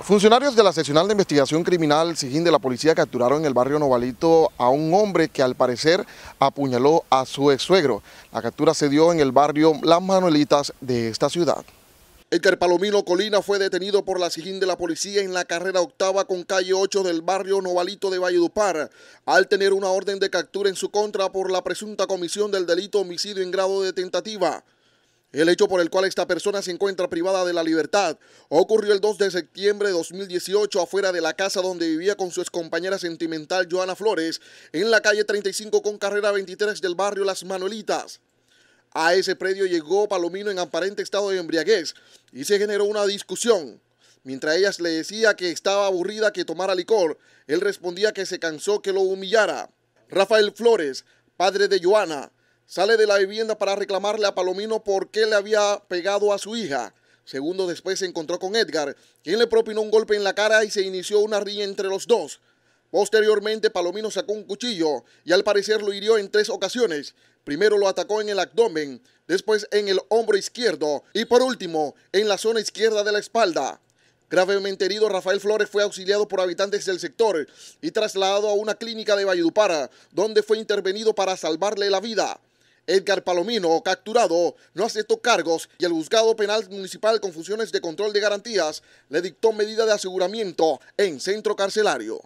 Funcionarios de la seccional de investigación criminal Sigín de la policía capturaron en el barrio Novalito a un hombre que al parecer apuñaló a su ex suegro. La captura se dio en el barrio Las Manuelitas de esta ciudad. El Palomino Colina fue detenido por la Sigín de la Policía en la carrera octava con calle 8 del barrio Novalito de Valledupar, al tener una orden de captura en su contra por la presunta comisión del delito homicidio en grado de tentativa. El hecho por el cual esta persona se encuentra privada de la libertad ocurrió el 2 de septiembre de 2018 afuera de la casa donde vivía con su excompañera sentimental Joana Flores en la calle 35 con carrera 23 del barrio Las Manuelitas. A ese predio llegó Palomino en aparente estado de embriaguez y se generó una discusión. Mientras ella le decía que estaba aburrida que tomara licor, él respondía que se cansó que lo humillara. Rafael Flores, padre de Joana, sale de la vivienda para reclamarle a Palomino por qué le había pegado a su hija. Segundo después se encontró con Edgar, quien le propinó un golpe en la cara y se inició una riña entre los dos. Posteriormente, Palomino sacó un cuchillo y al parecer lo hirió en tres ocasiones. Primero lo atacó en el abdomen, después en el hombro izquierdo y por último en la zona izquierda de la espalda. Gravemente herido, Rafael Flores fue auxiliado por habitantes del sector y trasladado a una clínica de Valledupara, donde fue intervenido para salvarle la vida. Edgar Palomino, capturado, no aceptó cargos y el juzgado penal municipal con funciones de control de garantías le dictó medida de aseguramiento en centro carcelario.